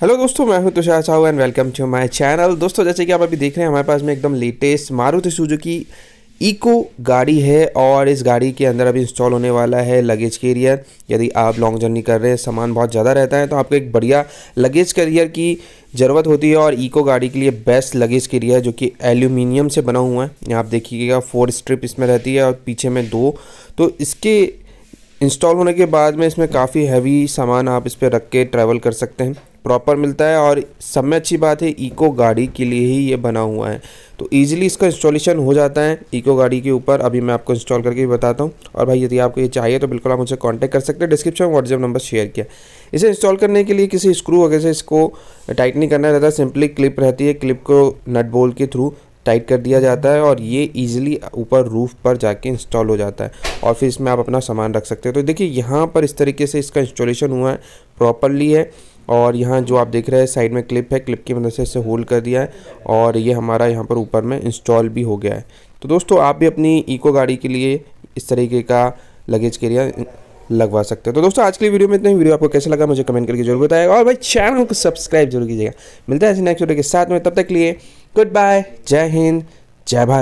hello दोस्तों मैं हूं Tushar Sahu and welcome to my channel दोस्तों जैसे कि आप अभी देख रहे हैं हमारे पास में एकदम लेटेस्ट मारुति सुजुकी इको गाड़ी है और इस गाड़ी के अंदर अभी इंस्टॉल होने वाला है लगेज कैरियर यदि आप लॉन्ग जर्नी कर रहे हैं सामान बहुत ज़्यादा रहता है तो आपको एक बढ़िया लगेज कैरियर की ज़रूरत होती है और इको गाड़ी के लिए बेस्ट लगेज कैरियर जो कि एल्यूमिनियम से बना हुआ है यहाँ आप देखिएगा फोर स्ट्रिप इसमें रहती है और पीछे में दो तो इसके इंस्टॉल होने के बाद में इसमें काफ़ी हैवी सामान आप इस पर रख के ट्रैवल कर सकते हैं प्रॉपर मिलता है और सब में अच्छी बात है इको गाड़ी के लिए ही ये बना हुआ है तो ईजिली इसका इंस्टॉलेशन हो जाता है इको गाड़ी के ऊपर अभी मैं आपको इंस्टॉल करके भी बताता हूँ और भाई यदि आपको ये चाहिए तो बिल्कुल आप मुझे कॉन्टैक्ट कर सकते हैं डिस्क्रिप्शन व्हाट्सएप नंबर शेयर किया इसे इंस्टॉल करने के लिए किसी स्क्रू वगैरह से इसको टाइट नहीं करना रहता सिंपली क्लिप रहती है क्लिप को नट बोल के थ्रू टाइट कर दिया जाता है और ये इजीली ऊपर रूफ़ पर जाके इंस्टॉल हो जाता है और फिर इसमें आप अपना सामान रख सकते हैं तो देखिए यहाँ पर इस तरीके से इसका इंस्टॉलेशन हुआ है प्रॉपरली है और यहाँ जो आप देख रहे हैं साइड में क्लिप है क्लिप की मदद से इसे होल्ड कर दिया है और ये हमारा यहाँ पर ऊपर में इंस्टॉल भी हो गया है तो दोस्तों आप भी अपनी ईको गाड़ी के लिए इस तरीके का लगेज लिए लगवा सकते हो तो दोस्तों आज के वीडियो में इतना ही वीडियो आपको कैसा लगा मुझे कमेंट करके जरूर बताएगा और भाई चैनल को सब्सक्राइब जरूर कीजिएगा मिलता है ऐसे नेक्स्ट वीडियो के साथ में तब तक लिए गुड बाय जय हिंद जय भारत